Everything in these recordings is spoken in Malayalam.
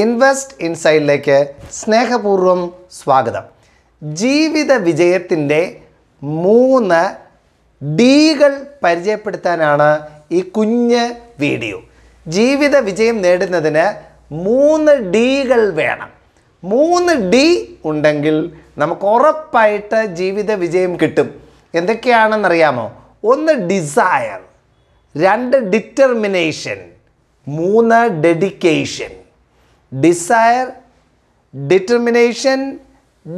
ഇൻവെസ്റ്റ് ഇൻസൈഡിലേക്ക് സ്നേഹപൂർവ്വം സ്വാഗതം ജീവിത വിജയത്തിൻ്റെ മൂന്ന് ഡീകൾ പരിചയപ്പെടുത്താനാണ് ഈ കുഞ്ഞ് വീഡിയോ ജീവിത വിജയം നേടുന്നതിന് മൂന്ന് ഡീകൾ വേണം മൂന്ന് ഡി ഉണ്ടെങ്കിൽ നമുക്ക് ഉറപ്പായിട്ട് ജീവിത വിജയം കിട്ടും എന്തൊക്കെയാണെന്നറിയാമോ ഒന്ന് ഡിസയർ രണ്ട് ഡിറ്റർമിനേഷൻ മൂന്ന് ഡെഡിക്കേഷൻ ഡിസയർ ഡിറ്റർമിനേഷൻ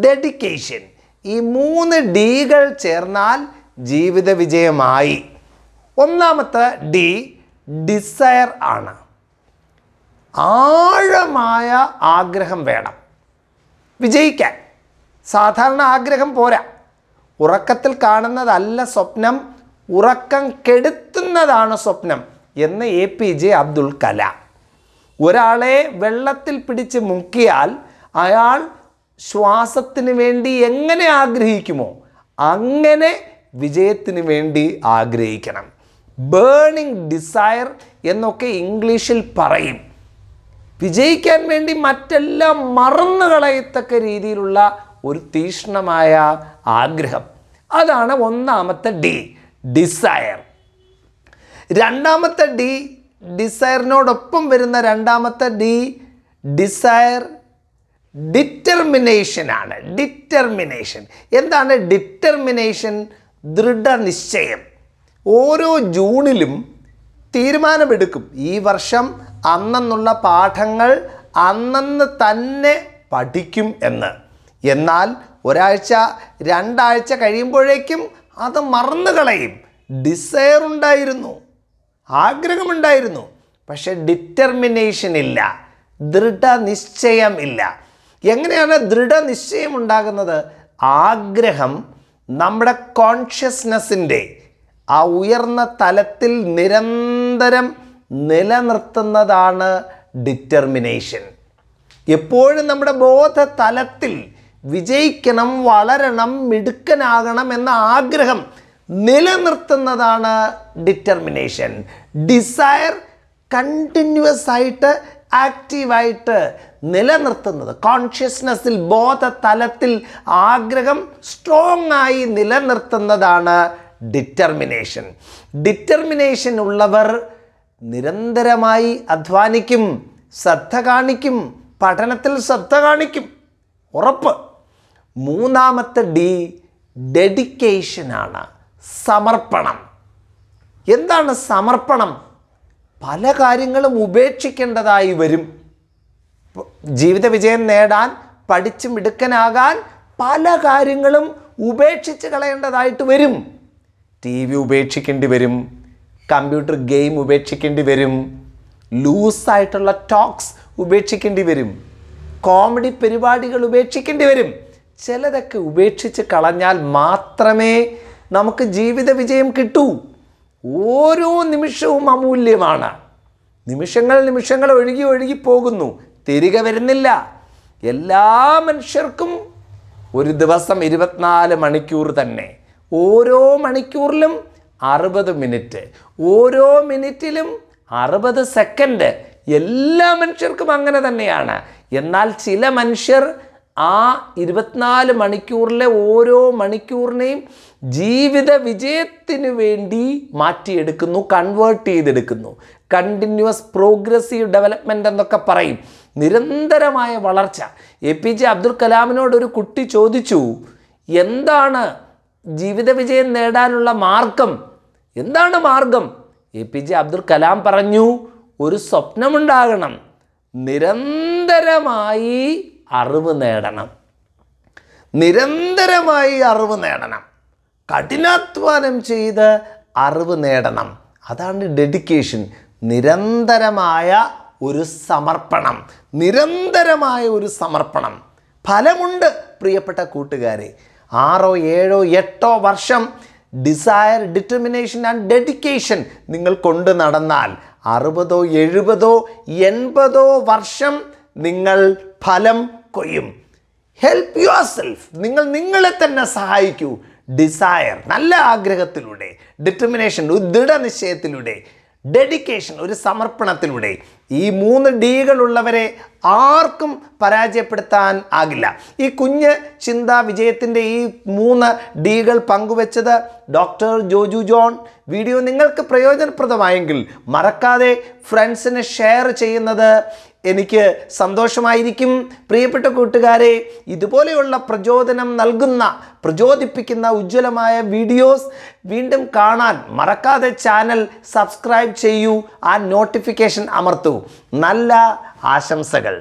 ഡെഡിക്കേഷൻ ഈ മൂന്ന് ഡികൾ ചേർന്നാൽ ജീവിത വിജയമായി ഒന്നാമത്തെ ഡി ഡിസയർ ആണ് ആഴമായ ആഗ്രഹം വേണം വിജയിക്കാൻ സാധാരണ ആഗ്രഹം പോരാ ഉറക്കത്തിൽ കാണുന്നതല്ല സ്വപ്നം ഉറക്കം കെടുത്തുന്നതാണ് സ്വപ്നം എന്ന് A P J Abdul Kalam ഒരാളെ വെള്ളത്തിൽ പിടിച്ച് മുക്കിയാൽ അയാൾ ശ്വാസത്തിന് വേണ്ടി എങ്ങനെ ആഗ്രഹിക്കുമോ അങ്ങനെ വിജയത്തിന് വേണ്ടി ആഗ്രഹിക്കണം ബേണിംഗ് ഡിസയർ എന്നൊക്കെ ഇംഗ്ലീഷിൽ പറയും വിജയിക്കാൻ വേണ്ടി മറ്റെല്ലാം മറന്നു കളയത്തക്ക രീതിയിലുള്ള ഒരു തീഷ്ണമായ ആഗ്രഹം അതാണ് ഒന്നാമത്തെ ഡി ഡിസയർ രണ്ടാമത്തെ ഡി ഡിസയറിനോടൊപ്പം വരുന്ന രണ്ടാമത്തെ ഡി ഡിസയർ ഡിറ്റർമിനേഷനാണ് ഡിറ്റർമിനേഷൻ എന്താണ് ഡിറ്റർമിനേഷൻ ദൃഢനിശ്ചയം ഓരോ ജൂണിലും തീരുമാനമെടുക്കും ഈ വർഷം അന്നെന്നുള്ള പാഠങ്ങൾ അന്നെന്ന് തന്നെ പഠിക്കും എന്ന് എന്നാൽ ഒരാഴ്ച രണ്ടാഴ്ച കഴിയുമ്പോഴേക്കും അത് മറന്നുകളയും ഡിസയർ ഉണ്ടായിരുന്നു ആഗ്രഹമുണ്ടായിരുന്നു പക്ഷേ ഡിറ്റർമിനേഷൻ ഇല്ല ദൃഢനിശ്ചയം ഇല്ല എങ്ങനെയാണ് ദൃഢനിശ്ചയം ഉണ്ടാകുന്നത് ആഗ്രഹം നമ്മുടെ കോൺഷ്യസ്നെസ്സിൻ്റെ ആ ഉയർന്ന തലത്തിൽ നിരന്തരം നിലനിർത്തുന്നതാണ് ഡിറ്റർമിനേഷൻ എപ്പോഴും നമ്മുടെ ബോധ തലത്തിൽ വിജയിക്കണം വളരണം മിടുക്കനാകണം എന്ന ആഗ്രഹം നിലനിർത്തുന്നതാണ് ഡിറ്റർമിനേഷൻ ഡിസയർ കണ്ടിന്യൂസ് ആയിട്ട് ആക്റ്റീവായിട്ട് നിലനിർത്തുന്നത് കോൺഷ്യസ്നെസ്സിൽ ബോധ തലത്തിൽ ആഗ്രഹം സ്ട്രോങ് ആയി നിലനിർത്തുന്നതാണ് ഡിറ്റർമിനേഷൻ ഡിറ്റർമിനേഷൻ ഉള്ളവർ നിരന്തരമായി അധ്വാനിക്കും ശ്രദ്ധ കാണിക്കും പഠനത്തിൽ ശ്രദ്ധ കാണിക്കും ഉറപ്പ് മൂന്നാമത്തെ ഡി ഡെഡിക്കേഷനാണ് സമർപ്പണം എന്താണ് സമർപ്പണം പല കാര്യങ്ങളും ഉപേക്ഷിക്കേണ്ടതായി വരും ജീവിത വിജയം നേടാൻ പഠിച്ച് മിടുക്കനാകാൻ പല കാര്യങ്ങളും ഉപേക്ഷിച്ച് കളയേണ്ടതായിട്ട് വരും ടി വി ഉപേക്ഷിക്കേണ്ടി വരും കമ്പ്യൂട്ടർ ഗെയിം ഉപേക്ഷിക്കേണ്ടി വരും ലൂസായിട്ടുള്ള ടോക്സ് ഉപേക്ഷിക്കേണ്ടി വരും കോമഡി പരിപാടികൾ ഉപേക്ഷിക്കേണ്ടി വരും ചിലതൊക്കെ ഉപേക്ഷിച്ച് കളഞ്ഞാൽ മാത്രമേ നമുക്ക് ജീവിത വിജയം കിട്ടൂ ഓരോ നിമിഷവും അമൂല്യമാണ് നിമിഷങ്ങൾ നിമിഷങ്ങൾ ഒഴുകി ഒഴുകി പോകുന്നു തിരികെ വരുന്നില്ല എല്ലാ മനുഷ്യർക്കും ഒരു ദിവസം ഇരുപത്തിനാല് മണിക്കൂർ തന്നെ ഓരോ മണിക്കൂറിലും അറുപത് മിനിറ്റ് ഓരോ മിനിറ്റിലും അറുപത് സെക്കൻഡ് എല്ലാ മനുഷ്യർക്കും അങ്ങനെ തന്നെയാണ് എന്നാൽ ചില മനുഷ്യർ ആ ഇരുപത്തിനാല് മണിക്കൂറിലെ ഓരോ മണിക്കൂറിനെയും ജീവിത വിജയത്തിന് വേണ്ടി മാറ്റിയെടുക്കുന്നു കൺവേർട്ട് ചെയ്തെടുക്കുന്നു കണ്ടിന്യൂസ് പ്രോഗ്രസീവ് ഡെവലപ്മെൻ്റ് എന്നൊക്കെ പറയും നിരന്തരമായ വളർച്ച എ പി ജെ അബ്ദുൽ കലാമിനോട് ഒരു കുട്ടി ചോദിച്ചു എന്താണ് ജീവിത വിജയം നേടാനുള്ള മാർഗം എന്താണ് മാർഗം A P J Abdul Kalam പറഞ്ഞു ഒരു സ്വപ്നമുണ്ടാകണം നിരന്തരമായി അറിവ് നേടണം നിരന്തരമായി അറിവ് നേടണം കഠിനാധ്വാനം ചെയ്ത് അറിവ് നേടണം അതാണ് ഡെഡിക്കേഷൻ നിരന്തരമായ ഒരു സമർപ്പണം നിരന്തരമായ ഒരു സമർപ്പണം ഫലമുണ്ട് പ്രിയപ്പെട്ട കൂട്ടുകാരെ ആറോ ഏഴോ എട്ടോ വർഷം ഡിസയർ ഡിറ്റർമിനേഷൻ ആൻഡ് ഡെഡിക്കേഷൻ നിങ്ങൾ കൊണ്ട് നടന്നാൽ അറുപതോ എഴുപതോ എൺപതോ വർഷം നിങ്ങൾ ഫലം കൊയ്യും ഹെൽപ്പ് യുവർ സെൽഫ് നിങ്ങൾ നിങ്ങളെ തന്നെ സഹായിക്കൂ ഡിസയർ നല്ല ആഗ്രഹത്തിലൂടെ ഡിറ്റർമിനേഷൻ ഒരു ദൃഢനിശ്ചയത്തിലൂടെ ഡെഡിക്കേഷൻ ഒരു സമർപ്പണത്തിലൂടെ ഈ മൂന്ന് ഡികളുള്ളവരെ ആർക്കും പരാജയപ്പെടുത്താൻ ആകില്ല ഈ കുഞ്ഞ് ചിന്ത വിജയത്തിൻ്റെ ഈ മൂന്ന് ഡികൾ പങ്കുവച്ചത് ഡോക്ടർ ജോജു ജോൺ വീഡിയോ നിങ്ങൾക്ക് പ്രയോജനപ്രദമായെങ്കിൽ മറക്കാതെ ഫ്രണ്ട്സിന് ഷെയർ ചെയ്യുന്നത് എനിക്ക് സന്തോഷമായിരിക്കും പ്രിയപ്പെട്ട കൂട്ടുകാരെ ഇതുപോലെയുള്ള പ്രചോദനം നൽകുന്ന പ്രചോദിപ്പിക്കുന്ന ഉജ്ജ്വലമായ വീഡിയോസ് വീണ്ടും കാണാൻ മറക്കാതെ ചാനൽ സബ്സ്ക്രൈബ് ചെയ്യൂ ആ നോട്ടിഫിക്കേഷൻ അമർത്തൂ നല്ല ആശംസകൾ